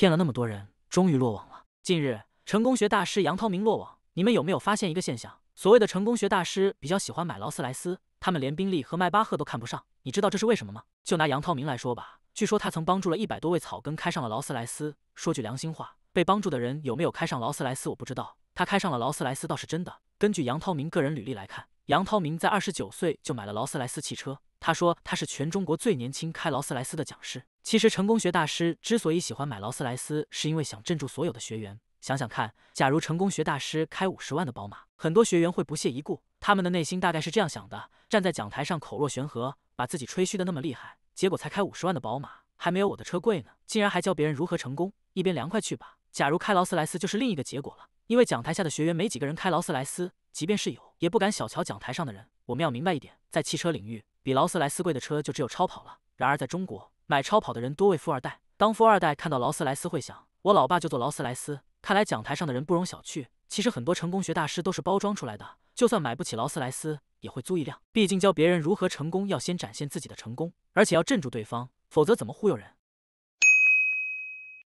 骗了那么多人，终于落网了。近日，成功学大师杨涛明落网。你们有没有发现一个现象？所谓的成功学大师比较喜欢买劳斯莱斯，他们连宾利和迈巴赫都看不上。你知道这是为什么吗？就拿杨涛明来说吧，据说他曾帮助了一百多位草根开上了劳斯莱斯。说句良心话，被帮助的人有没有开上劳斯莱斯我不知道，他开上了劳斯莱斯倒是真的。根据杨涛明个人履历来看，杨涛明在二十九岁就买了劳斯莱斯汽车。他说他是全中国最年轻开劳斯莱斯的讲师。其实成功学大师之所以喜欢买劳斯莱斯，是因为想镇住所有的学员。想想看，假如成功学大师开五十万的宝马，很多学员会不屑一顾。他们的内心大概是这样想的：站在讲台上口若悬河，把自己吹嘘的那么厉害，结果才开五十万的宝马，还没有我的车贵呢，竟然还教别人如何成功，一边凉快去吧。假如开劳斯莱斯，就是另一个结果了，因为讲台下的学员没几个人开劳斯莱斯，即便是有，也不敢小瞧讲台上的人。我们要明白一点，在汽车领域，比劳斯莱斯贵的车就只有超跑了。然而在中国。买超跑的人多为富二代，当富二代看到劳斯莱斯会想，我老爸就坐劳斯莱斯。看来讲台上的人不容小觑。其实很多成功学大师都是包装出来的，就算买不起劳斯莱斯也会租一辆。毕竟教别人如何成功，要先展现自己的成功，而且要镇住对方，否则怎么忽悠人？